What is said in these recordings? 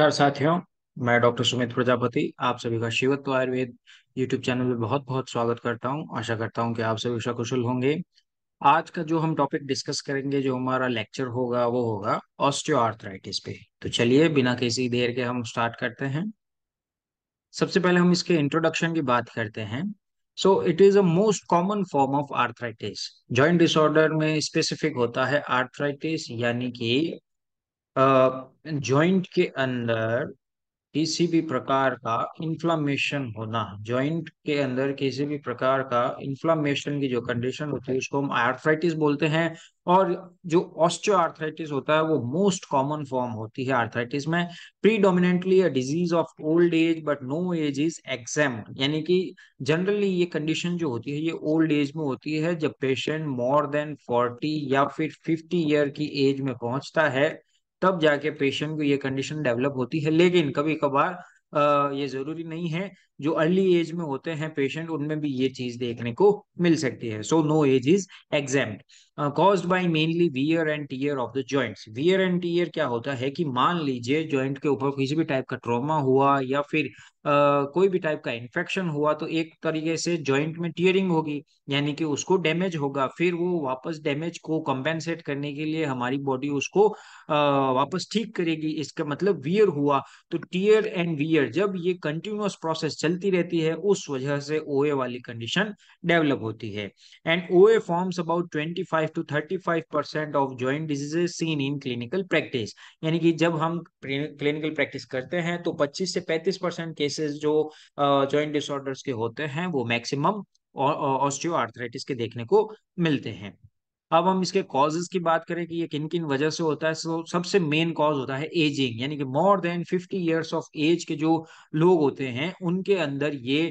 नमस्कार साथियों मैं डॉक्टर सुमित प्रजापति आप सभी का शिवत्व आयुर्वेद यूट्यूब चैनल में बहुत बहुत स्वागत करता हूं आशा करता हूं कि आप सभी सकुशल होंगे आज का जो हम टॉपिक डिस्कस करेंगे जो हमारा लेक्चर होगा वो होगा ऑस्टियोआर्थराइटिस पे तो चलिए बिना किसी देर के हम स्टार्ट करते हैं सबसे पहले हम इसके इंट्रोडक्शन की बात करते हैं so it is a most common form of arthritis joint disorder में स्पेसिफिक होता है आर्थराइटिस यानी कि जॉइंट के अंदर किसी भी प्रकार का इन्फ्लामेशन होना जॉइंट के अंदर किसी भी प्रकार का इन्फ्लामेशन की जो कंडीशन होती है उसको हम आर्थराइटिस बोलते हैं और जो ऑस्टियो आर्थराइटिस होता है वो मोस्ट कॉमन फॉर्म होती है आर्थराइटिस में predominantly a disease of old age but no age is exempt यानी कि जनरली ये कंडीशन जो होती है ये ओल्ड एज में होती है जब पेशेंट मोर देन फोर्टी या फिर फिफ्टी ईयर की एज में पहुंचता है तब जाके पेशेंट को ये कंडीशन डेवलप होती है लेकिन कभी कभार ये जरूरी नहीं है जो अर्ली एज में होते हैं पेशेंट उनमें भी ये चीज देखने को मिल सकती है so no age is exempt cause by mainly wear and tear of the joints wear and tear क्या होता है कि मान लीजिए ज्वाइंट के ऊपर किसी भी टाइप का ट्रॉमा हुआ या फिर uh, कोई भी टाइप का इन्फेक्शन हुआ तो एक तरीके से ज्वाइंट में टीयरिंग होगी यानी कि उसको डैमेज होगा फिर वो वापस डैमेज को कंपेंसेट करने के लिए हमारी बॉडी उसको uh, वापस ठीक करेगी इसका मतलब वियर हुआ तो टीयर एंड वियर पीरियड जब ये कंटिन्यूस प्रोसेस चलती रहती है उस वजह से ओए वाली कंडीशन डेवलप होती है and OA forms about 25 to 35 percent of joint diseases seen in clinical practice यानी कि जब हम क्लिनिकल प्रैक्टिस करते हैं तो 25 से 35 परसेंट केसेस जो ज्वाइंट डिसऑर्डर्स के होते हैं वो मैक्सिमम ऑस्टियो के देखने को मिलते हैं अब हम इसके कॉजेज की बात करें कि ये किन किन वजह से होता है सो सबसे मेन कॉज होता है एजिंग यानी कि more than fifty years of age के जो लोग होते हैं उनके अंदर ये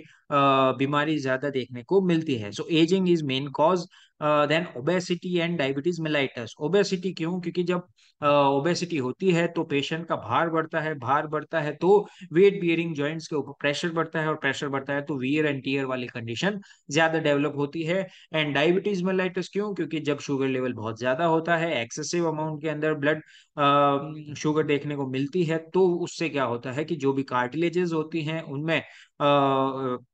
बीमारी ज्यादा देखने को मिलती है so ageing is main cause then obesity and diabetes mellitus obesity क्यों क्योंकि जब ओबेसिटी uh, होती है तो पेशेंट का भार बढ़ता है भार बढ़ता है तो वेट बियरिंग ज्वाइंट्स के ऊपर प्रेशर बढ़ता है और प्रेशर बढ़ता है तो वियर एंड टीयर वाली कंडीशन ज्यादा डेवलप होती है एंड डायबिटीज मिलाइटस क्यों क्योंकि जब शुगर लेवल बहुत ज्यादा होता है एक्सेसिव अमाउंट के अंदर ब्लड शुगर um, देखने को मिलती है तो उससे क्या होता है कि जो भी कार्टिलेजेस होती हैं उनमें uh,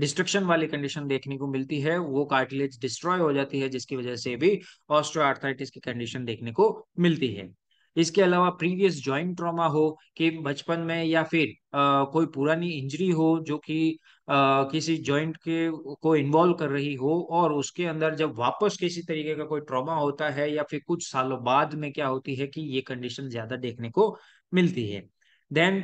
डिस्ट्रक्शन वाली कंडीशन देखने को मिलती है वो कार्टिलेज डिस्ट्रॉय हो जाती है जिसकी वजह से भी ऑस्ट्रोआर्थराइटिस की कंडीशन देखने को मिलती है इसके अलावा प्रीवियस जॉइंट ट्रॉमा हो कि बचपन में या फिर आ, कोई पुरानी इंजरी हो जो कि किसी जॉइंट के को इन्वॉल्व कर रही हो और उसके अंदर जब वापस किसी तरीके का कोई ट्रॉमा होता है या फिर कुछ सालों बाद में क्या होती है कि ये कंडीशन ज्यादा देखने को मिलती है देन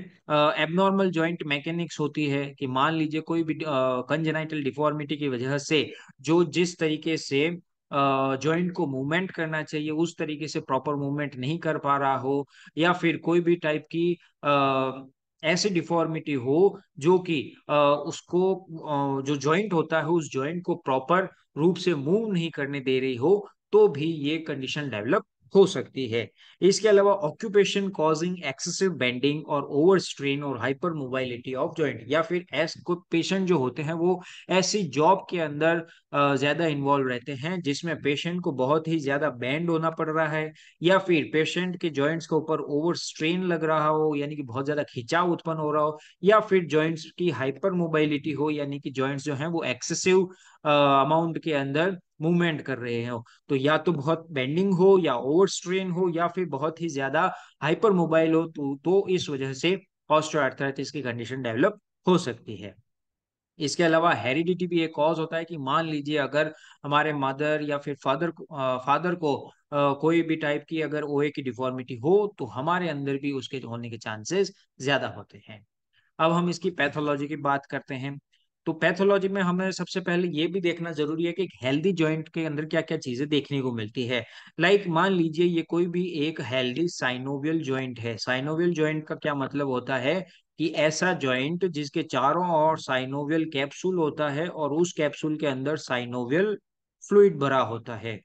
एबनॉर्मल ज्वाइंट मैकेनिक्स होती है कि मान लीजिए कोई भी कंजेनाइटल uh, डिफॉर्मिटी की वजह से जो जिस तरीके से जॉइंट uh, को मूवमेंट करना चाहिए उस तरीके से प्रॉपर मूवमेंट नहीं कर पा रहा हो या फिर कोई भी टाइप की uh, ऐसी डिफॉर्मिटी हो जो कि uh, उसको uh, जो जॉइंट होता है उस जॉइंट को प्रॉपर रूप से मूव नहीं करने दे रही हो तो भी ये कंडीशन डेवलप हो सकती है इसके अलावा ऑक्यूपेशन कॉजिंग एक्सेसिव बेंडिंग और ओवर स्ट्रेन और हाइपर मोबाइलिटी ऑफ जॉइंट या फिर ऐसे पेशेंट जो होते हैं वो ऐसी जॉब के अंदर ज्यादा इन्वॉल्व रहते हैं जिसमें पेशेंट को बहुत ही ज्यादा बैंड होना पड़ रहा है या फिर पेशेंट के जॉइंट्स के ऊपर ओवर स्ट्रेन लग रहा हो यानी कि बहुत ज्यादा खिंचाव उत्पन्न हो रहा हो या फिर जॉइंट्स की हाइपर मोबाइलिटी हो यानी कि जॉइंट्स जो है वो एक्सेसिव अमाउंट के अंदर मूवमेंट कर रहे हो तो या तो बहुत बेंडिंग हो या ओवर स्ट्रेन हो या फिर बहुत ही ज्यादा हाइपर मोबाइल हो तो, तो इस वजह से ऑस्ट्रोआर्थराइटिस की कंडीशन डेवलप हो सकती है इसके अलावा हेरिडिटी भी एक कॉज होता है कि मान लीजिए अगर हमारे मदर या फिर फादर आ, फादर को आ, कोई भी टाइप की अगर ओए की डिफॉर्मिटी हो तो हमारे अंदर भी उसके होने के चांसेस ज्यादा होते हैं अब हम इसकी पैथोलॉजी की बात करते हैं तो पैथोलॉजी में हमें सबसे पहले ये भी देखना जरूरी है कि हेल्दी जॉइंट के अंदर क्या क्या चीजें देखने को मिलती है लाइक like, मान लीजिए ये कोई भी एक हेल्दी साइनोवियल जॉइंट है साइनोवियल जॉइंट का क्या मतलब होता है कि ऐसा जॉइंट जिसके चारों ओर साइनोवियल कैप्सूल होता है और उस कैप्सूल के अंदर साइनोवियल फ्लूड भरा होता है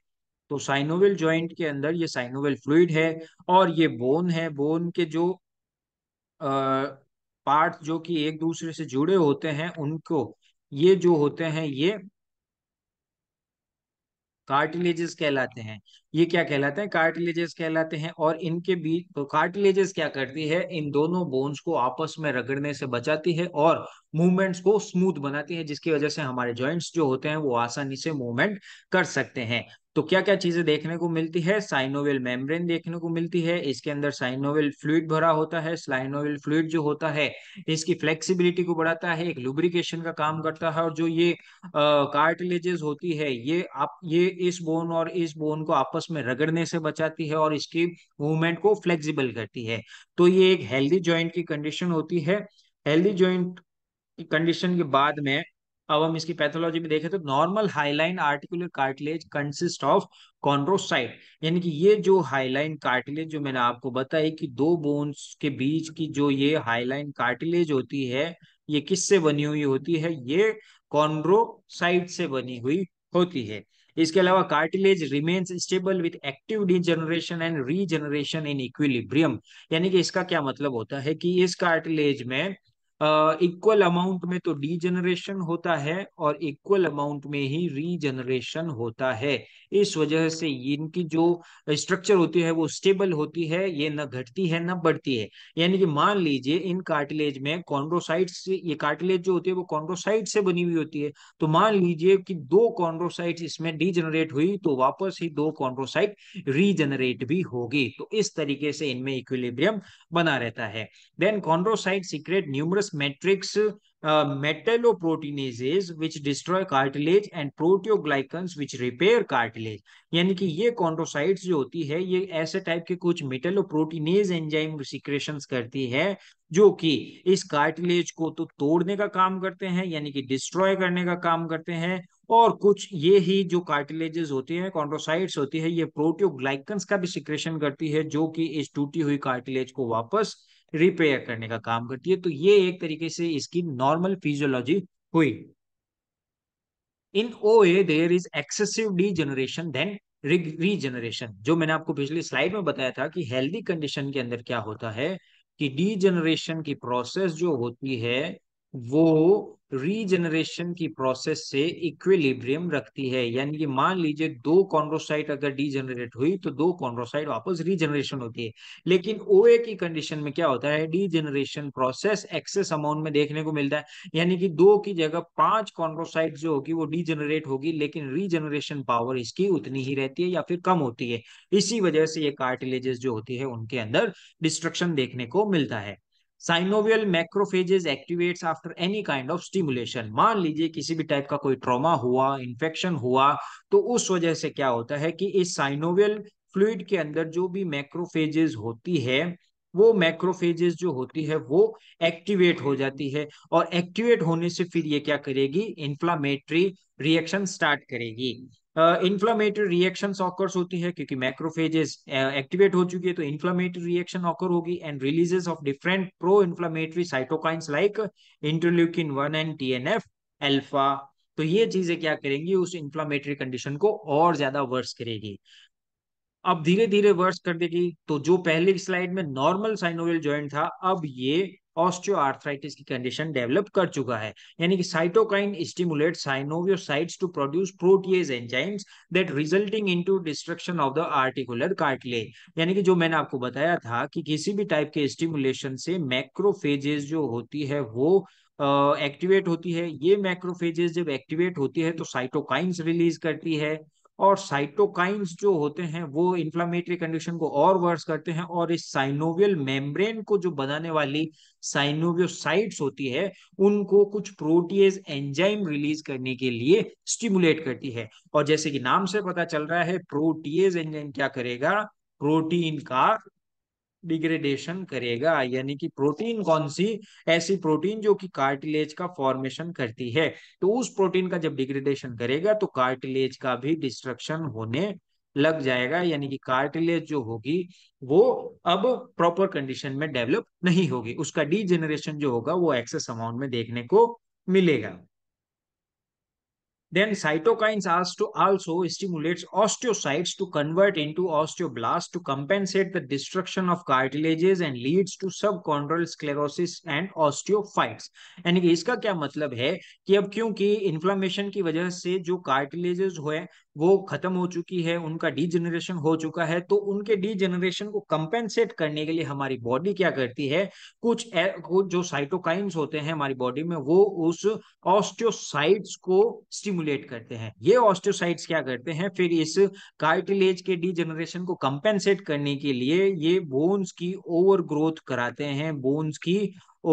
तो साइनोवियल ज्वाइंट के अंदर ये साइनोवियल फ्लूड है और ये बोन है बोन के जो आ, पार्ट जो कि एक दूसरे से जुड़े होते हैं उनको ये जो होते हैं ये कार्टिलेजेस कहलाते हैं ये क्या कहलाते हैं कार्टिलेजेस कहलाते हैं और इनके बीच तो कार्टिलेजेस क्या करती है इन दोनों बोन्स को आपस में रगड़ने से बचाती है और मूवमेंट्स को स्मूथ बनाती है जिसकी वजह से हमारे जॉइंट्स जो होते हैं वो आसानी से मूवमेंट कर सकते हैं तो क्या क्या चीजें देखने को मिलती है साइनोवेल मेम्ब्रेन देखने को मिलती है इसके अंदर साइनोवेल फ्लूड भरा होता है स्लाइनोवेल फ्लूड जो होता है इसकी फ्लेक्सिबिलिटी को बढ़ाता है एक लुब्रिकेशन का काम करता है और जो ये कार्टिलेजेस होती है ये आप ये इस बोन और इस बोन को आपस में रगड़ने से बचाती है और इसकी मूवमेंट को फ्लेक्सिबल करती है तो ये एक हेल्दी ज्वाइंट की कंडीशन होती है हेल्दी ज्वाइंट कंडीशन के बाद में अब हम इसकी पैथोलॉजी में देखें तो normal hyaline articular cartilage consist of chondrocyte यानी कि ये जो हाईलाइन कार्टिलेज जो मैंने आपको बताई कि दो बोन्स के बीच की जो ये हाईलाइन कार्टिलेज होती है ये किससे बनी हुई होती है ये कॉन्ड्रोसाइट से बनी हुई होती है इसके अलावा cartilage remains stable with active degeneration and regeneration in equilibrium यानी कि इसका क्या मतलब होता है कि इस कार्टिलेज में इक्वल uh, अमाउंट में तो जनरेशन होता है और इक्वल अमाउंट में ही रीजनरेशन होता है इस वजह से इनकी जो स्ट्रक्चर होती है वो स्टेबल होती है ये न घटती है न बढ़ती है यानी कि मान लीजिए इन कार्टिलेज में कॉन्ड्रोसाइट ये कार्टिलेज जो होती है वो कॉन्ड्रोसाइट से बनी हुई होती है तो मान लीजिए कि दो कॉन्ड्रोसाइट इसमें डी हुई तो वापस ही दो कॉन्ड्रोसाइट रीजनरेट भी होगी तो इस तरीके से इनमें इक्विलिब्रियम बना रहता है then chondrocyte secrete numerous cellular matrix uh, metalloproteinases which destroy cartilage and proteoglycans which repair cartilage यानी कि ये कॉन्ड्रोसाइट्स जो होती है ये ऐसे टाइप के कुछ मेटेलोप्रोटीनेज एंजाइम सिक्रेशंस करती है जो कि इस कार्टिलेज को तो तोड़ने का काम करते हैं यानी कि डिस्ट्रॉय करने का काम करते हैं और कुछ ये ही जो कार्टिलेजेस होती हैं कॉन्ड्रोसाइट्स होती है ये प्रोटियोग्लाइकन्स का भी सिक्रेशन करती है जो कि इस टूटी हुई कार्टिलेज को वापस रिपेयर करने का काम करती है तो ये एक तरीके से इसकी नॉर्मल फिजियोलॉजी हुई in O A there is excessive degeneration then regeneration जो मैंने आपको पिछली स्लाइड में बताया था कि हेल्दी कंडीशन के अंदर क्या होता है कि डी जनरेशन की प्रोसेस जो होती है वो रीजनरेशन की प्रोसेस से इक्विलिब्रियम रखती है यानी कि मान लीजिए दो कॉन्ड्रोसाइट अगर डीजनरेट हुई तो दो कॉन्ड्रोसाइट वापस रीजनरेशन होती है लेकिन ओए की कंडीशन में क्या होता है डीजनरेशन प्रोसेस एक्सेस अमाउंट में देखने को मिलता है यानी कि दो की जगह पांच कॉन्ड्रोसाइट जो होगी वो डीजनरेट होगी लेकिन रीजनरेशन पावर इसकी उतनी ही रहती है या फिर कम होती है इसी वजह से ये कार्टिलेजेस जो होती है उनके अंदर डिस्ट्रक्शन देखने को मिलता है synovial macrophages activates after any kind of stimulation मान लीजिए किसी भी टाइप का कोई ट्रॉमा हुआ इन्फेक्शन हुआ तो उस वजह से क्या होता है कि इस साइनोवियल फ्लूड के अंदर जो भी मैक्रोफेजेस होती है वो मैक्रोफेजेस जो होती है वो एक्टिवेट हो जाती है और एक्टिवेट होने से फिर ये क्या करेगी इंफ्लामेटरी रिएक्शन स्टार्ट करेगी इन्फ्लामेटरी रिएक्शन ऑकर्स होती है क्योंकि मैक्रोफेजेस एक्टिवेट हो चुकी है तो इन्फ्लामेटरी रिएक्शन ऑकर होगी and releases of different pro inflammatory cytokines like interleukin one and T N F alpha तो ये चीजें क्या करेंगी उस इन्फ्लामेटरी कंडीशन को और ज्यादा वर्स करेगी अब धीरे धीरे वर्स कर देगी तो जो पहले स्लाइड में नॉर्मल साइनोवियल ज्वाइंट था अब ये ऑस्टियोआर्थराइटिस की कंडीशन डेवलप कर चुका है यानी कि cytokine stimulate synoviocytes to produce protease enzymes that resulting into destruction of the articular cartilage यानी कि जो मैंने आपको बताया था कि किसी भी टाइप के स्टिमुलेशन से मैक्रोफेजेस जो होती है वो एक्टिवेट uh, होती है ये मैक्रोफेजेस जब एक्टिवेट होती है तो साइटोकाइंस रिलीज करती है और साइटोकाइंस जो होते हैं वो इन्फ्लामेटरी कंडीशन को और वर्स करते हैं और इस साइनोवियल मेम्ब्रेन को जो बनाने वाली साइनोवियोसाइट्स होती है उनको कुछ प्रोटीज एंजाइम रिलीज करने के लिए स्टिमुलेट करती है और जैसे कि नाम से पता चल रहा है प्रोटीज एंजाइम क्या करेगा प्रोटीन का डिग्रेडेशन करेगा यानी कि प्रोटीन कौन सी ऐसी प्रोटीन जो कि कार्टिलेज का फॉर्मेशन करती है तो उस प्रोटीन का जब डिग्रेडेशन करेगा तो कार्टिलेज का भी डिस्ट्रक्शन होने लग जाएगा यानी कि कार्टिलेज जो होगी वो अब प्रॉपर कंडीशन में डेवलप नहीं होगी उसका डीजेनरेशन जो होगा वो एक्सेस अमाउंट में देखने को मिलेगा Then cytokines also, also stimulates osteocytes to convert into osteoblasts to compensate the destruction of cartilages and leads to subchondral sclerosis and osteophytes. यानी कि इसका क्या मतलब है कि अब क्योंकि इन्फ्लामेशन की वजह से जो कार्टिलेजेस हुए वो खत्म हो चुकी है उनका डीजनरेशन हो चुका है तो उनके डीजनरेशन को कंपेंसेट करने के लिए हमारी बॉडी क्या करती है कुछ ए, कुछ जो साइटोकाइंस होते हैं हमारी बॉडी में वो उस ऑस्टियोसाइट्स को स्टिम स्टिमुलेट करते हैं ये ऑस्टोसाइट्स क्या करते हैं फिर इस कार्टिलेज के डिजेनरेशन को कंपेंसेट करने के लिए ये बोन्स की ओवर ग्रोथ कराते हैं बोन्स की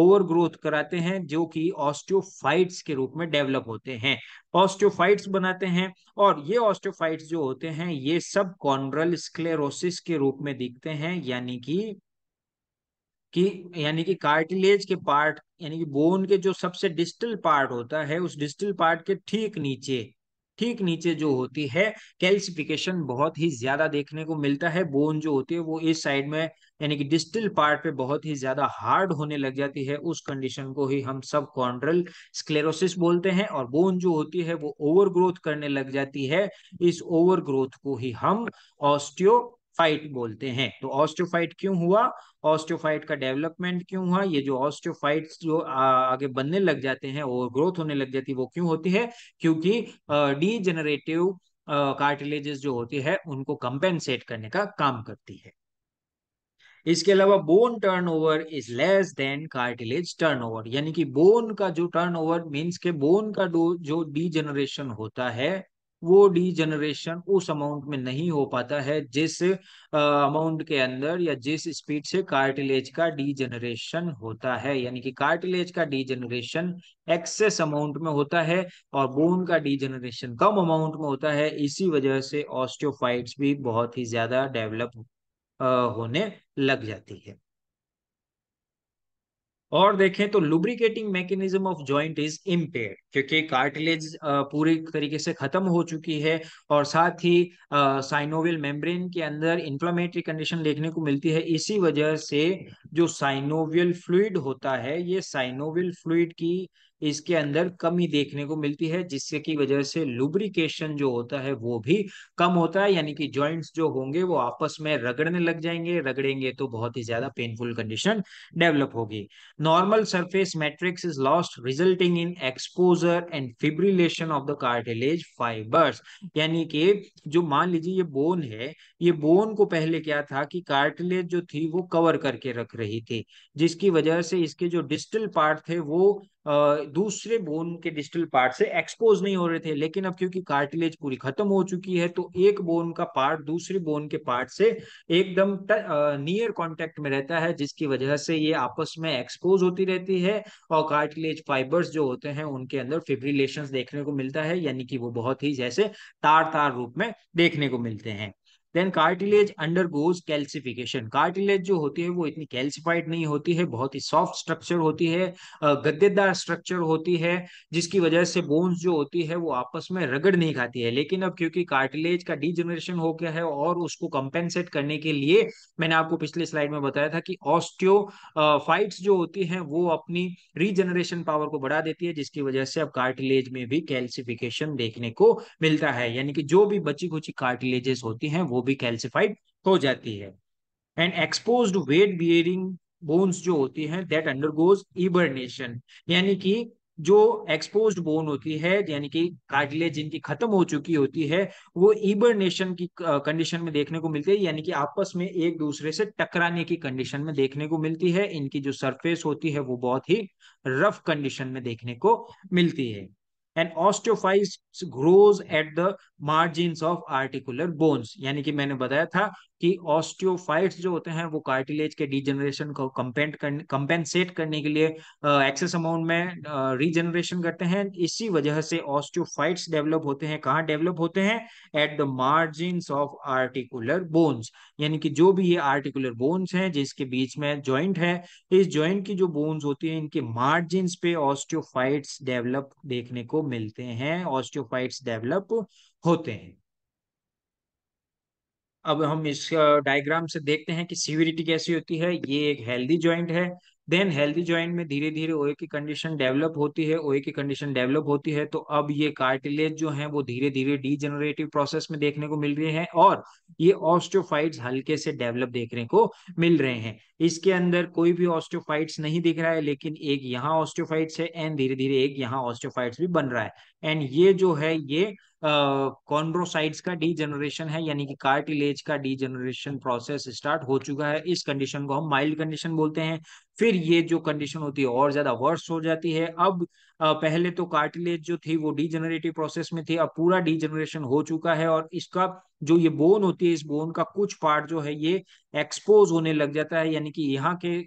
ओवर ग्रोथ कराते हैं जो कि ऑस्टियोफाइट्स के रूप में डेवलप होते हैं ऑस्टियोफाइट्स बनाते हैं और ये ऑस्टियोफाइट्स जो होते हैं ये सब कॉन्ड्रल स्क्लेरोसिस के रूप में दिखते हैं यानी कि कि यानी कि कार्टिलेज के पार्ट यानी कि बोन के जो सबसे डिस्टल पार्ट होता है उस डिस्टल पार्ट के ठीक नीचे ठीक नीचे जो होती है कैल्सिफिकेशन बहुत ही ज्यादा देखने को मिलता है बोन जो होती है वो इस साइड में यानी कि डिस्टल पार्ट पे बहुत ही ज्यादा हार्ड होने लग जाती है उस कंडीशन को ही हम सब कॉन्ड्रल स्क्लेरोसिस बोलते हैं और बोन जो होती है वो ओवर ग्रोथ करने लग जाती है इस ओवर ग्रोथ को ही हम ऑस्टियो फाइट बोलते हैं तो ऑस्ट्रोफाइट क्यों हुआ ऑस्ट्रोफाइट का डेवलपमेंट क्यों हुआ ये जो ऑस्ट्रोफाइट जो आगे बनने लग जाते हैं और ग्रोथ होने लग जाती है वो क्यों होती है क्योंकि डीजेनरेटिव कार्टिलेजेस जो होती है उनको कंपेंसेट करने का काम करती है इसके अलावा bone turnover is less than cartilage turnover यानी कि बोन का जो टर्नओवर मींस के बोन का जो डीजनरेशन होता है वो डी जनरेशन उस अमाउंट में नहीं हो पाता है जिस अमाउंट के अंदर या जिस स्पीड से कार्टिलेज का डी जनरेशन होता है यानी कि कार्टिलेज का डी जनरेशन एक्सेस अमाउंट में होता है और बोन का डी जनरेशन कम अमाउंट में होता है इसी वजह से ऑस्टियोफाइट्स भी बहुत ही ज्यादा डेवलप होने लग जाती है और देखें तो lubricating mechanism of joint is impair क्योंकि कार्टिलेज पूरी तरीके से खत्म हो चुकी है और साथ ही साइनोवियल मेम्ब्रेन के अंदर इंफ्लामेटरी कंडीशन देखने को मिलती है इसी वजह से जो साइनोवियल फ्लूड होता है ये साइनोवियल फ्लूड की इसके अंदर कमी देखने को मिलती है जिससे की वजह से लुब्रिकेशन जो होता है वो भी कम होता है यानी कि ज्वाइंट्स जो होंगे वो आपस में रगड़ने लग जाएंगे रगड़ेंगे तो बहुत ही ज्यादा पेनफुल कंडीशन डेवलप होगी normal surface matrix is lost resulting in exposure and fibrillation of the cartilage fibres यानी कि जो मान लीजिए ये बोन है ये बोन को पहले क्या था कि कार्टिलेज जो थी वो कवर करके रख रही थी जिसकी वजह से इसके जो डिस्टल पार्ट थे वो दूसरे बोन के डिस्टल पार्ट से एक्सपोज नहीं हो रहे थे लेकिन अब क्योंकि कार्टिलेज पूरी खत्म हो चुकी है तो एक बोन का पार्ट दूसरे बोन के पार्ट से एकदम नियर कांटेक्ट में रहता है जिसकी वजह से ये आपस में एक्सपोज होती रहती है और कार्टिलेज फाइबर्स जो होते हैं उनके अंदर फिब्रिलेशन देखने को मिलता है यानी कि वो बहुत ही जैसे तार तार रूप में देखने को मिलते हैं then cartilage undergoes calcification cartilage जो होती है वो इतनी कैल्सिफाइड नहीं होती है बहुत ही सॉफ्ट स्ट्रक्चर होती है गद्देदार स्ट्रक्चर होती है जिसकी वजह से बोन्स जो होती है वो आपस में रगड़ नहीं खाती है लेकिन अब क्योंकि कार्टिलेज का डिजनरेशन हो गया है और उसको कंपेंसेट करने के लिए मैंने आपको पिछले स्लाइड में बताया था कि ऑस्टियो फाइट्स जो होती है वो अपनी रीजनरेशन पावर को बढ़ा देती है जिसकी वजह से अब कार्टिलेज में भी कैल्सिफिकेशन देखने को मिलता है यानी कि जो भी बची खुची कार्टिलेजेस होती है वो भी कैल्सिफाइड हो जाती है and expose weight bearing bones जो होती हैं दैट अंडरगोज इबर्नेशन यानी कि जो एक्सपोज बोन होती है यानी कि कार्टिलेज जिनकी खत्म हो चुकी होती है वो इबरनेशन की कंडीशन में देखने को मिलती है यानी कि आपस में एक दूसरे से टकराने की कंडीशन में देखने को मिलती है इनकी जो सरफेस होती है वो बहुत ही रफ कंडीशन में देखने को मिलती है and osteophyte grows at the margin of articular bones यानी कि मैंने बताया था कि ऑस्टियोफाइट्स जो होते हैं वो कार्टिलेज के डिजेनरेशन को कंपेंट करने कंपेंसेट करने के लिए एक्सेस uh, अमाउंट में रीजनरेशन uh, करते हैं इसी वजह से ऑस्टियोफाइट्स डेवलप होते हैं कहाँ डेवलप होते हैं at the margin of articular bones यानी कि जो भी ये आर्टिकुलर बोन्स हैं जिसके बीच में ज्वाइंट है इस ज्वाइंट की जो बोन्स होती है इनके मार्जिन पे ऑस्टियोफाइट्स डेवलप देखने को मिलते हैं ऑस्टियोफाइट्स डेवलप होते हैं अब हम इस डायग्राम से देखते हैं कि सीवरिटी कैसी होती है ये एक हेल्दी ज्वाइंट है देन हेल्दी ज्वाइंट में धीरे धीरे ओए की कंडीशन डेवलप होती है ओए की कंडीशन डेवलप होती है तो अब ये कार्टिलेज जो है वो धीरे धीरे डीजेनरेटिव प्रोसेस में देखने को मिल रहे हैं और ये ऑस्टोफाइट्स हल्के से डेवलप देखने को मिल रहे हैं इसके अंदर कोई भी ऑस्टोफाइट्स नहीं दिख रहा है लेकिन एक यहाँ ऑस्टोफाइट्स है एंड धीरे धीरे एक यहाँ ऑस्टोफाइट्स भी बन रहा है एंड ये जो है ये कॉन्ड्रोसाइट्स का जनरेशन है यानी कि कार्टिलेज का जनरेशन प्रोसेस स्टार्ट हो चुका है इस कंडीशन को हम माइल्ड कंडीशन बोलते हैं फिर ये जो कंडीशन होती है और ज्यादा वर्स हो जाती है अब पहले तो कार्टिलेज जो थी वो डीजेनरेटिव प्रोसेस में थी अब पूरा जनरेशन हो चुका है और इसका जो ये बोन होती है इस बोन का कुछ पार्ट जो है ये एक्सपोज होने लग जाता है यानी कि यहाँ के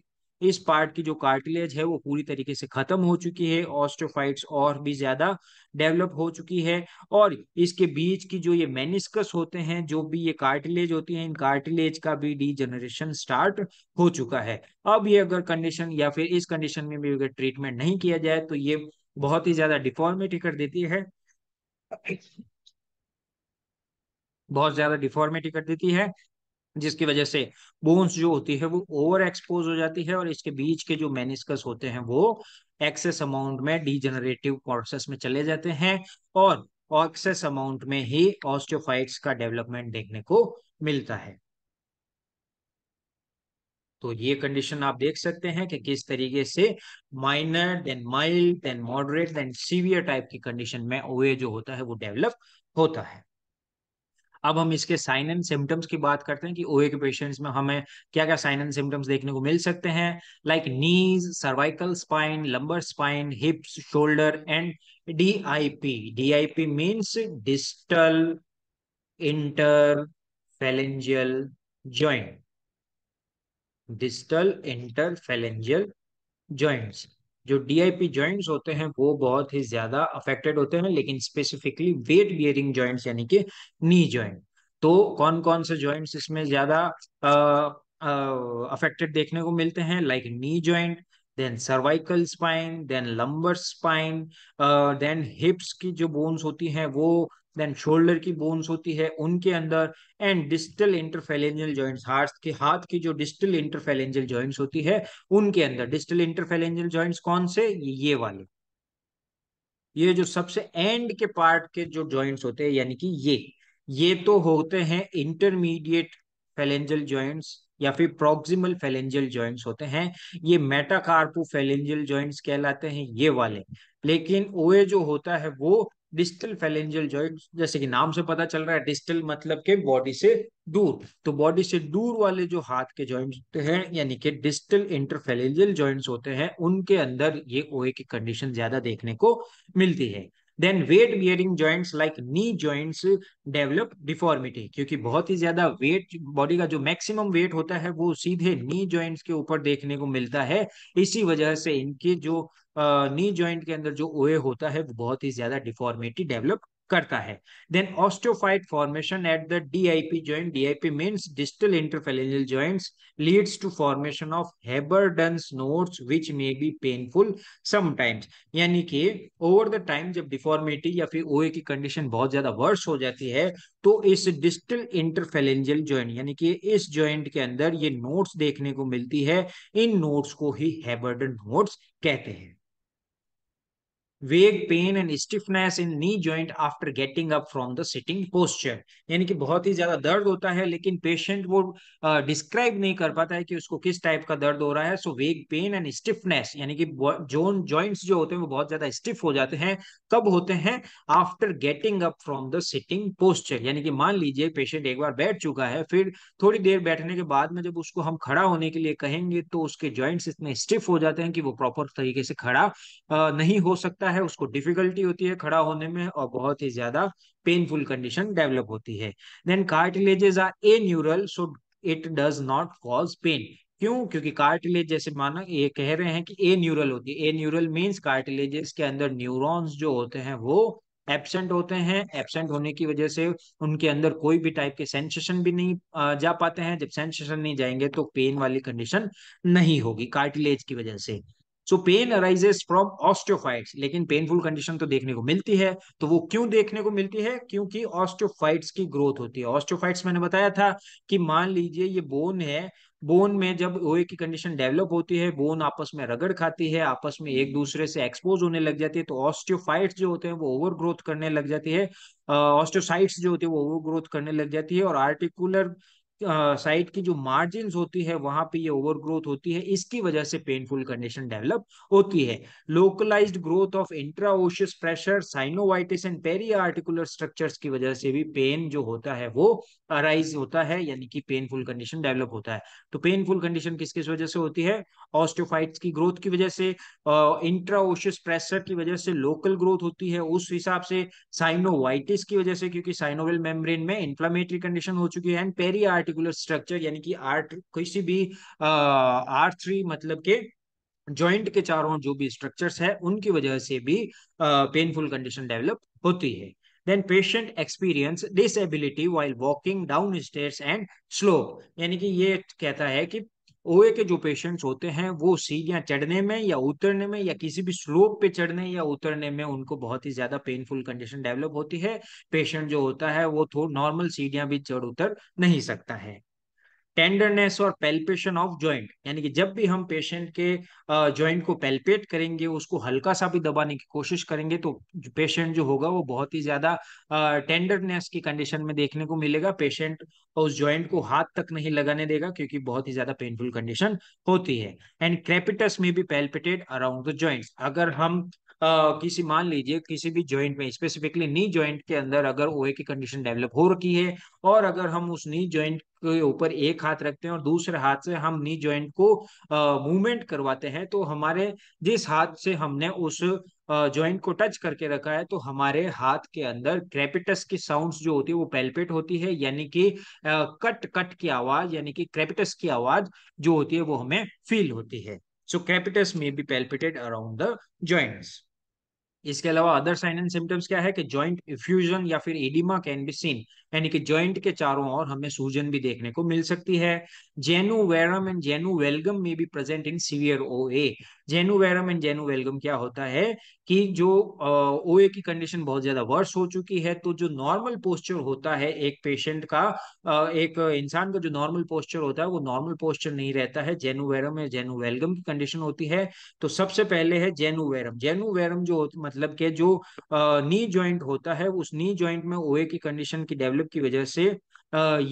इस पार्ट की जो कार्टिलेज है वो पूरी तरीके से खत्म हो चुकी है ऑस्ट्रोफाइट्स और भी ज्यादा डेवलप हो चुकी है और इसके बीच की जो ये मेनिस्कस होते हैं जो भी ये कार्टिलेज होती है इन कार्टिलेज का भी डीजनरेशन स्टार्ट हो चुका है अब ये अगर कंडीशन या फिर इस कंडीशन में भी अगर ट्रीटमेंट नहीं किया जाए तो ये बहुत ही ज्यादा डिफॉर्मेटी कर देती है बहुत ज्यादा डिफॉर्मेटी कर देती है जिसकी वजह से बोन्स जो होती है वो ओवर एक्सपोज हो जाती है और इसके बीच के जो मेनिस्कस होते हैं वो एक्सेस अमाउंट में डीजनरेटिव प्रोसेस में चले जाते हैं और एक्सेस अमाउंट में ही ऑस्टियोफाइट्स का डेवलपमेंट देखने को मिलता है तो ये कंडीशन आप देख सकते हैं कि किस तरीके से minor then mild then moderate then severe type की कंडीशन में ओए जो होता है वो डेवलप होता है अब हम इसके साइन एंड सिम्टम्स की बात करते हैं कि ओए के पेशेंट्स में हमें क्या क्या साइन एंड सिम्टम्स देखने को मिल सकते हैं like knees cervical spine lumbar spine hips shoulder and D I I DIP means distal interphalangeal joint distal interphalangeal joints जो डीआईपी जॉइंट्स होते हैं वो बहुत ही ज्यादा अफेक्टेड होते हैं लेकिन स्पेसिफिकली वेट बियरिंग जॉइंट्स यानी कि नी जॉइंट तो कौन कौन से जॉइंट्स इसमें ज्यादा अफेक्टेड देखने को मिलते हैं like knee joint then cervical spine then lumbar spine then hips की जो बोन्स होती हैं वो देन शोल्डर की बोन्स होती है उनके अंदर एंड डिस्टल इंटरफेलेंजल जॉइंट्स हार्ट के हाथ की जो डिस्टल इंटरफेलेंजल जॉइंट्स होती है उनके अंदर डिस्टल इंटरफेलेंजल जॉइंट्स कौन से ये वाले ये जो सबसे एंड के पार्ट के जो जॉइंट्स होते हैं यानी कि ये ये तो होते हैं इंटरमीडिएट फेलेंजल जॉइंट्स या फिर प्रोक्सिमल फेलेंजल जॉइंट्स होते हैं ये मेटाकार्पो फेलेंजल जॉइंट्स कहलाते हैं ये वाले लेकिन ओए जो होता है वो डिस्टल फेलेंजियल जॉइंट जैसे कि नाम से पता चल रहा है डिस्टल मतलब के बॉडी से दूर तो बॉडी से दूर वाले जो हाथ के जॉइंट हैं यानी कि डिस्टल इंटरफेलेंजियल जॉइंट्स होते हैं उनके अंदर ये ओए की कंडीशन ज्यादा देखने को मिलती है then weight bearing joints like knee joints develop deformity क्योंकि बहुत ही ज्यादा वेट बॉडी का जो मैक्सिमम वेट होता है वो सीधे नी ज्वाइंट्स के ऊपर देखने को मिलता है इसी वजह से इनके जो नी ज्वाइंट के अंदर जो ओए होता है वो बहुत ही ज्यादा डिफॉर्मेटी डेवलप करता है then osteophyte formation at the DIP joint DIP means digital interphalangeal joints leads to formation of Heberden's nodes which may be painful sometimes यानी कि ओवर द टाइम जब डिफॉर्मेटी या फिर ओए की कंडीशन बहुत ज्यादा वर्स हो जाती है तो इस डिजिटल इंटरफेलेंजल ज्वाइंट यानी कि इस ज्वाइंट के अंदर ये नोट्स देखने को मिलती है इन नोट्स को ही हेबर्डन नोट्स कहते हैं vague pain and stiffness in knee joint after getting up from the sitting posture यानी कि बहुत ही ज्यादा दर्द होता है लेकिन पेशेंट वो डिस्क्राइब uh, नहीं कर पाता है कि उसको किस टाइप का दर्द हो रहा है सो वेग पेन एंड स्टिफनेस यानी कि जोन ज्वाइंट्स जो होते हैं वो बहुत ज्यादा स्टिफ हो जाते हैं कब होते हैं after getting up from the sitting posture यानी कि मान लीजिए पेशेंट एक बार बैठ चुका है फिर थोड़ी देर बैठने के बाद में जब उसको हम खड़ा होने के लिए कहेंगे तो उसके ज्वाइंट्स इतने स्टिफ हो जाते हैं कि वो प्रॉपर तरीके से खड़ा uh, नहीं हो सकता होता है उसको डिफिकल्टी होती है खड़ा होने में और बहुत ही ज्यादा पेनफुल कंडीशन डेवलप होती है then cartilages are aneural so it does not cause pain क्यों क्योंकि कार्टिलेज जैसे माना ये कह रहे हैं कि ए न्यूरल होती है ए न्यूरल मीन्स कार्टिलेजेस के अंदर न्यूरोन्स जो होते हैं वो एबसेंट होते हैं एबसेंट होने की वजह से उनके अंदर कोई भी टाइप के सेंसेशन भी नहीं जा पाते हैं जब सेंसेशन नहीं जाएंगे तो पेन वाली कंडीशन नहीं होगी कार्टिलेज की वजह से so pain arises from osteophytes लेकिन पेनफुल कंडीशन तो देखने को मिलती है तो वो क्यों देखने को मिलती है क्योंकि ऑस्टियोफाइट्स की ग्रोथ होती है ऑस्टियोफाइट्स मैंने बताया था कि मान लीजिए ये बोन है बोन में जब ओए की कंडीशन डेवलप होती है बोन आपस में रगड़ खाती है आपस में एक दूसरे से एक्सपोज होने लग जाती है तो ऑस्टियोफाइट्स जो होते हैं वो ओवर ग्रोथ करने लग जाती है ऑस्टियोसाइट्स जो होती है वो ओवर ग्रोथ करने लग जाती है और आर्टिकुलर साइट की जो मार्जिन होती है वहां पे ये ओवर ग्रोथ होती है इसकी वजह से पेनफुल कंडीशन डेवलप होती है localised growth of intraosseous pressure synovitis and periarticular structure की वजह से भी पेन जो होता है वो अराइज होता है यानी कि पेनफुल कंडीशन डेवलप होता है तो पेनफुल कंडीशन किस किस वजह से होती है ऑस्टोफाइट्स की ग्रोथ की वजह से इंट्राओशियस प्रेशर की वजह से लोकल ग्रोथ होती है उस हिसाब से साइनोवाइटिस की वजह से क्योंकि साइनोवेल मेम्ब्रेन में इंफ्लामेटरी कंडीशन हो चुकी है एंड पेरी आर्टिकुलर स्ट्रक्चर यानी कि आर्ट किसी भी आर थ्री मतलब के ज्वाइंट के चारों जो भी स्ट्रक्चर्स है उनकी वजह से भी पेनफुल कंडीशन डेवलप होती है then patient experience disability while walking down stairs and slope यानी कि ये कहता है कि ओए के जो पेशेंट्स होते हैं वो सीढ़ियां चढ़ने में या उतरने में या किसी भी स्लोप पे चढ़ने या उतरने में उनको बहुत ही ज्यादा पेनफुल कंडीशन डेवलप होती है पेशेंट जो होता है वो थोड़ा नॉर्मल सीढ़ियां भी चढ़ उतर नहीं सकता है टेंडरनेस और पेल्पेशन ऑफ ज्वाइंट यानी कि जब भी हम पेशेंट के ज्वाइंट को पेल्पेट करेंगे उसको हल्का सा भी दबाने की कोशिश करेंगे तो पेशेंट जो होगा वो बहुत ही ज्यादा टेंडरनेस की कंडीशन में देखने को मिलेगा पेशेंट उस ज्वाइंट को हाथ तक नहीं लगाने देगा क्योंकि बहुत ही ज्यादा पेनफुल कंडीशन होती है एंड क्रेपिटस में भी पेल्पेटेड अराउंड द ज्वाइंट अगर हम किसी मान लीजिए किसी भी ज्वाइंट में स्पेसिफिकली नी ज्वाइंट के अंदर अगर ओए की कंडीशन डेवलप हो रखी है और अगर हम उस नी ज्वाइंट के ऊपर एक हाथ रखते हैं और दूसरे हाथ से हम नी ज्वाइंट को मूवमेंट करवाते हैं तो हमारे जिस हाथ से हमने उस ज्वाइंट को टच करके रखा है तो हमारे हाथ के अंदर क्रेपिटस की साउंड्स जो होती है वो पेल्पेट होती है यानी कि कट कट की आवाज यानी कि क्रेपिटस की आवाज जो होती है वो हमें फील होती है so crepitus may be palpated around the joints इसके अलावा अदर साइन एंड सिम्टम्स क्या है कि ज्वाइंट इफ्यूजन या फिर एडिमा कैन बी सीन यानी कि ज्वाइंट के चारों ओर हमें सूजन भी देखने को मिल सकती है जेनु वेरम एंड जेनु वेलगम में भी present in severe O A genu varum and genu valgum क्या होता है कि जो ओ ए की कंडीशन बहुत ज्यादा वर्स हो चुकी है तो जो नॉर्मल पोस्चर होता है एक पेशेंट का एक इंसान का जो नॉर्मल पोस्चर होता है वो नॉर्मल पोस्चर नहीं रहता है जेनु वेरम या जेनु वेलगम की कंडीशन होती है तो सबसे पहले है जेनु वेरम जेनु वेरम जो मतलब के जो नी ज्वाइंट होता है उस नी ज्वाइंट में ओए की कंडीशन की डेवलप की वजह से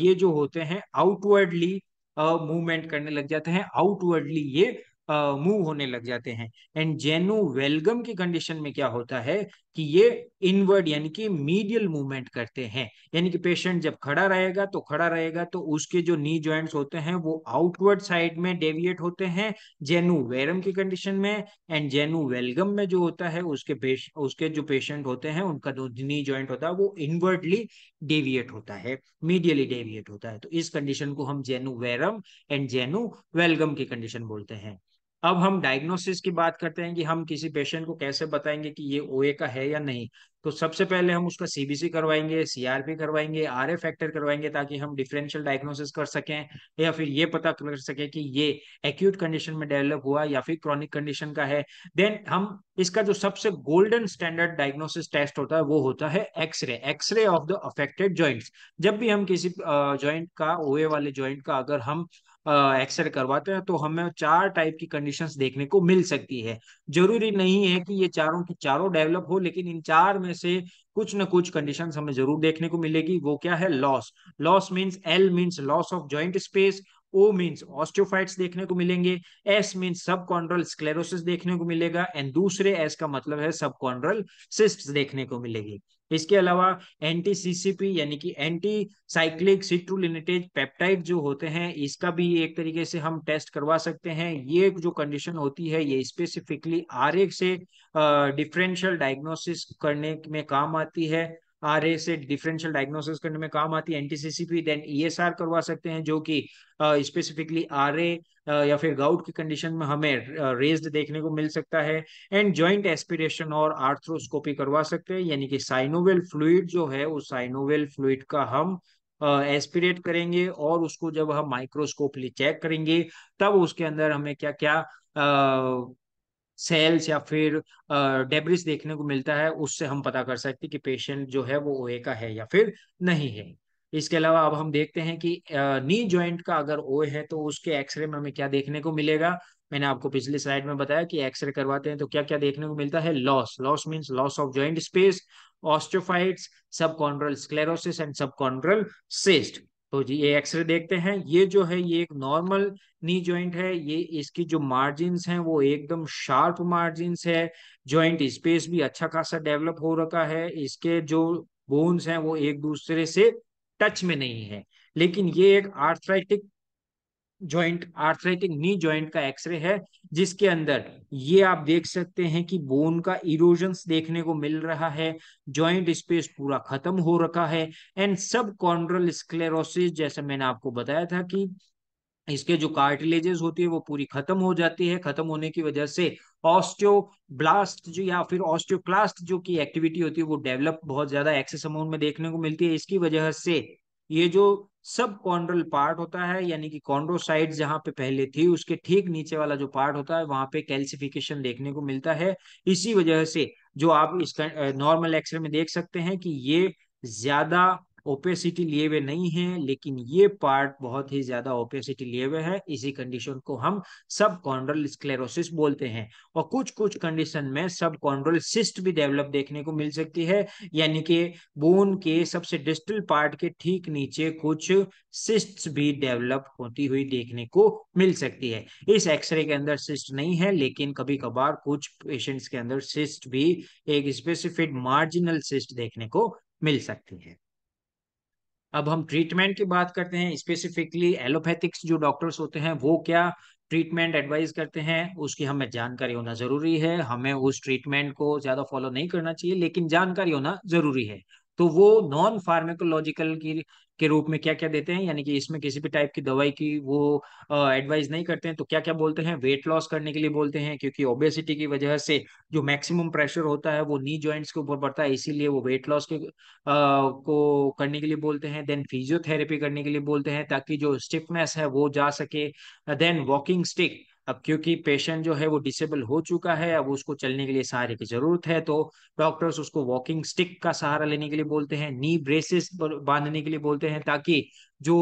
ये जो होते हैं आउटवर्डली मूवमेंट करने लग जाते हैं आउटवर्डली ये मूव होने लग जाते हैं एंड जेनो वेलगम की कंडीशन में क्या होता है कि ये इनवर्ड यानी कि मीडियल मूवमेंट करते हैं यानी कि पेशेंट जब खड़ा रहेगा तो खड़ा रहेगा तो उसके जो नी ज्वाइंट्स होते हैं वो आउटवर्ड साइड में डेविएट होते हैं जेनु वेरम की कंडीशन में एंड जेनु वेलगम में जो होता है उसके पेश, उसके जो पेशेंट होते हैं उनका जो नी ज्वाइंट होता है वो इनवर्डली डेविएट होता है मीडियली डेविएट होता है तो इस कंडीशन को हम जेनु वेरम एंड जेनु वेलगम की कंडीशन बोलते हैं अब हम डायग्नोसिस की बात करते हैं कि हम किसी पेशेंट को कैसे बताएंगे कि ये ओए का है या नहीं तो सबसे पहले हम उसका सीबीसी करवाएंगे सीआरपी करवाएंगे आर ए फैक्टर करवाएंगे ताकि हम डिफरेंशियल डायग्नोसिस कर सकें या फिर ये पता कर सकें कि ये एक्यूट कंडीशन में डेवलप हुआ या फिर क्रॉनिक कंडीशन का है देन हम इसका जो सबसे गोल्डन स्टैंडर्ड डायग्नोसिस टेस्ट होता है वो होता है x-ray x-ray of the affected joint जब भी हम किसी ज्वाइंट का ओए वाले ज्वाइंट का अगर हम एक्सरे करवाते हैं तो हमें चार टाइप की कंडीशंस देखने को मिल सकती है जरूरी नहीं है कि ये चारों की चारों डेवलप हो लेकिन इन चार में से कुछ ना कुछ कंडीशन हमें जरूर देखने को मिलेगी वो क्या है loss loss means L means loss of joint space O means osteophytes देखने को मिलेंगे एस मीन्स सबकॉन्ड्रल स्क्लेरोसिस देखने को मिलेगा एंड दूसरे एस का मतलब है सबकॉन्ड्रल सिस्ट देखने को मिलेगी इसके अलावा एंटी सीसीपी यानी कि एंटी साइक्लिक सिट्रोलिनेटेज पेप्टाइड जो होते हैं इसका भी एक तरीके से हम टेस्ट करवा सकते हैं ये जो कंडीशन होती है ये स्पेसिफिकली आर से डिफरेंशियल डायग्नोसिस करने में काम आती है आर से डिफरेंशियल डायग्नोसिस करने में काम आती है एनटीसीसीपी देन ईएसआर करवा सकते हैं जो कि स्पेसिफिकली आर या फिर गाउट की कंडीशन में हमें रेज्ड देखने को मिल सकता है एंड जॉइंट एस्पिरेशन और आर्थ्रोस्कोपी करवा सकते हैं यानी कि साइनोवेल फ्लूड जो है उस साइनोवेल फ्लूड का हम एस्पिरेट uh, करेंगे और उसको जब हम माइक्रोस्कोपली चेक करेंगे तब उसके अंदर हमें क्या क्या uh, सेल्स या फिर डेब्रिस देखने को मिलता है उससे हम पता कर सकते कि पेशेंट जो है वो ओए का है या फिर नहीं है इसके अलावा अब हम देखते हैं कि नी ज्वाइंट का अगर ओए है तो उसके एक्सरे में हमें क्या देखने को मिलेगा मैंने आपको पिछली स्लाइड में बताया कि एक्सरे करवाते हैं तो क्या क्या देखने को मिलता है loss loss means loss of joint space osteophytes chondral sclerosis and subchondral cyst तो जी ये एक्सरे देखते हैं ये जो है ये एक नॉर्मल नी ज्वाइंट है ये इसकी जो मार्जिन हैं वो एकदम शार्प मार्जिन है ज्वाइंट स्पेस भी अच्छा खासा डेवलप हो रखा है इसके जो बोन्स हैं वो एक दूसरे से टच में नहीं है लेकिन ये एक arthritic joint arthritic knee joint का एक्सरे है जिसके अंदर ये आप देख सकते हैं कि बोन का इरोजन देखने को मिल रहा है जॉइंट स्पेस पूरा खत्म हो रखा है एंड सब कॉन्ड्रल स्क्लेरोसिस जैसे मैंने आपको बताया था कि इसके जो कार्टिलेजेस होती है वो पूरी खत्म हो जाती है खत्म होने की वजह से ब्लास्ट जो या फिर ऑस्टियोक्लास्ट जो की एक्टिविटी होती है वो डेवलप बहुत ज्यादा एक्सेस अमाउंट में देखने को मिलती है इसकी वजह से ये जो सब कॉन्ड्रल पार्ट होता है यानी कि कॉन्ड्रोसाइट जहां पे पहले थी उसके ठीक नीचे वाला जो पार्ट होता है वहां पे कैल्सिफिकेशन देखने को मिलता है इसी वजह से जो आप इसका नॉर्मल एक्सरे में देख सकते हैं कि ये ज्यादा ओपेसिटी लिए हुए नहीं है लेकिन ये पार्ट बहुत ही ज्यादा ओपेसिटी लिए हुए है इसी कंडीशन को हम सब कॉन्ड्रल स्क्लेरोसिस बोलते हैं और कुछ कुछ कंडीशन में सब कॉन्ड्रल सिस्ट भी डेवलप देखने को मिल सकती है यानी कि बोन के सबसे डिस्टल पार्ट के ठीक नीचे कुछ सिस्ट भी डेवलप होती हुई देखने को मिल सकती है इस एक्सरे के अंदर सिस्ट नहीं है लेकिन कभी कभार कुछ पेशेंट्स के अंदर सिस्ट भी एक स्पेसिफिक मार्जिनल सिस्ट देखने को मिल सकती है अब हम ट्रीटमेंट की बात करते हैं स्पेसिफिकली एलोपैथिक्स जो डॉक्टर्स होते हैं वो क्या ट्रीटमेंट एडवाइज करते हैं उसकी हमें जानकारी होना जरूरी है हमें उस ट्रीटमेंट को ज्यादा फॉलो नहीं करना चाहिए लेकिन जानकारी होना जरूरी है तो वो नॉन फार्मेकोलॉजिकल की के रूप में क्या क्या देते हैं यानी कि इसमें किसी भी टाइप की दवाई की वो एडवाइस नहीं करते हैं तो क्या क्या बोलते हैं वेट लॉस करने के लिए बोलते हैं क्योंकि ओबेसिटी की वजह से जो मैक्सिमम प्रेशर होता है वो नी ज्वाइंट्स के ऊपर पड़ता है इसीलिए वो वेट लॉस के आ, को करने के लिए बोलते हैं देन फिजियोथेरेपी करने के लिए बोलते हैं ताकि जो स्टिफनेस है वो जा सके देन वॉकिंग स्टिक अब क्योंकि पेशेंट जो है वो डिसेबल हो चुका है अब उसको चलने के लिए सहारे की जरूरत है तो डॉक्टर्स उसको वॉकिंग स्टिक का सहारा लेने के लिए बोलते हैं नी ब्रेसेस बांधने के लिए बोलते हैं ताकि जो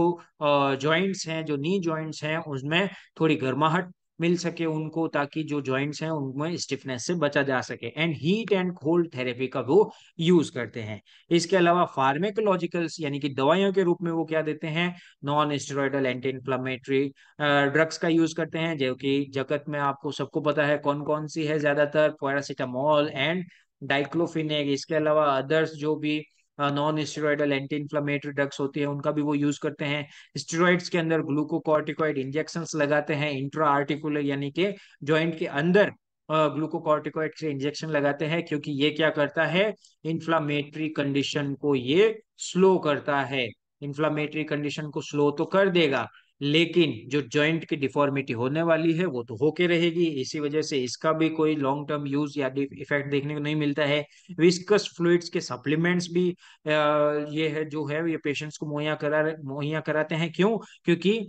जॉइंट्स हैं जो नी जॉइंट्स हैं उसमें थोड़ी गर्माहट मिल सके उनको ताकि जो ज्वाइंट्स हैं उनमें स्टिफनेस से बचा जा सके and heat and cold therapy का वो यूज करते हैं इसके अलावा फार्मेकोलॉजिकल्स यानी कि दवाइयों के रूप में वो क्या देते हैं non steroidal anti inflammatory drugs का यूज करते हैं जो कि जगत में आपको सबको पता है कौन कौन सी है ज्यादातर पैरासिटामोल एंड डाइक्लोफिनेक इसके अलावा अदर्स जो भी non steroidal anti inflammatory drugs होती है उनका भी वो यूज करते हैं स्टेरॉइड्स के अंदर ग्लूकोकॉर्टिकॉइड इंजेक्शन लगाते हैं इंट्रा आर्टिकुलर यानी कि ज्वाइंट के अंदर ग्लूकोकॉर्टिकॉइड से इंजेक्शन लगाते हैं क्योंकि ये क्या करता है इन्फ्लामेटरी कंडीशन को ये स्लो करता है इन्फ्लामेटरी कंडीशन को स्लो तो कर देगा लेकिन जो जॉइंट की डिफॉर्मिटी होने वाली है वो तो होके रहेगी इसी वजह से इसका भी कोई लॉन्ग टर्म यूज या इफेक्ट देखने को नहीं मिलता है विस्कस फ्लूड्स के सप्लीमेंट्स भी ये है जो है ये पेशेंट्स को मुहैया करा मुहैया कराते हैं क्यों क्योंकि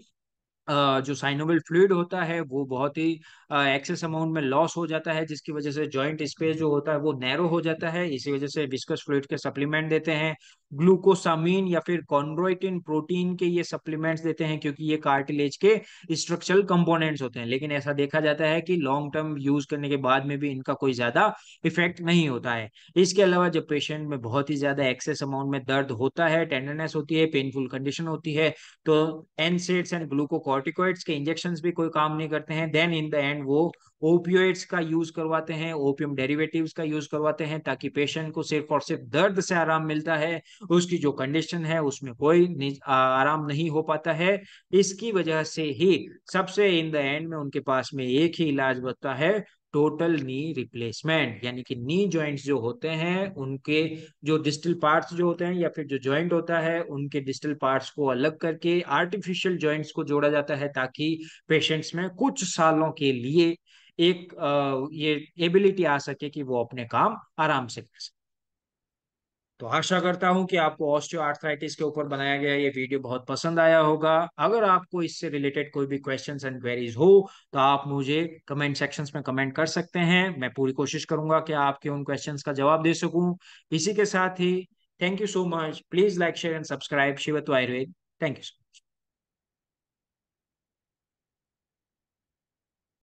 जो साइनोवल फ्लूड होता है वो बहुत ही एक्सेस अमाउंट में लॉस हो जाता है जिसकी वजह से जॉइंट स्पेस जो होता है वो नैरो हो जाता है इसी वजह से विस्कस फ्लूड के सप्लीमेंट देते हैं ग्लूकोसामीन या फिर कॉन्ड्रोइटिन प्रोटीन के ये सप्लीमेंट्स देते हैं क्योंकि ये कार्टिलेज के स्ट्रक्चरल कंपोनेंट्स होते हैं लेकिन ऐसा देखा जाता है कि लॉन्ग टर्म यूज करने के बाद में भी इनका कोई ज्यादा इफेक्ट नहीं होता है इसके अलावा जब पेशेंट में बहुत ही ज्यादा एक्सेस अमाउंट में दर्द होता है टेंडरनेस होती है पेनफुल कंडीशन होती है तो एनसेट्स एंड ग्लूको कॉर्टिकोइड्स के इंजेक्शन भी कोई काम नहीं करते हैं देन इन द एंड वो ओपियोइड्स का यूज करवाते हैं ओपियम डेरिवेटिव्स का यूज करवाते हैं ताकि पेशेंट को सिर्फ और सिर्फ दर्द से आराम मिलता है उसकी जो कंडीशन है उसमें कोई आराम नहीं हो पाता है इसकी वजह से ही सबसे इन द एंड में उनके पास में एक ही इलाज बचता है टोटल नी रिप्लेसमेंट यानी कि नी ज्वाइंट्स जो होते हैं उनके जो डिस्टल पार्ट्स जो होते हैं या फिर जो ज्वाइंट होता है उनके डिस्टल पार्ट्स को अलग करके आर्टिफिशियल ज्वाइंट्स को जोड़ा जाता है ताकि पेशेंट्स में कुछ सालों के लिए एक आ, ये एबिलिटी आ सके कि वो अपने काम आराम से कर सके तो आशा करता हूं कि आपको ऑस्टियोआर्थराइटिस के ऊपर बनाया गया ये वीडियो बहुत पसंद आया होगा अगर आपको इससे रिलेटेड कोई भी क्वेश्चन एंड क्वेरीज हो तो आप मुझे कमेंट सेक्शन में कमेंट कर सकते हैं मैं पूरी कोशिश करूंगा कि आपके उन क्वेश्चन का जवाब दे सकूं इसी के साथ ही thank you so much please like share and subscribe Shivat Ayurveda thank you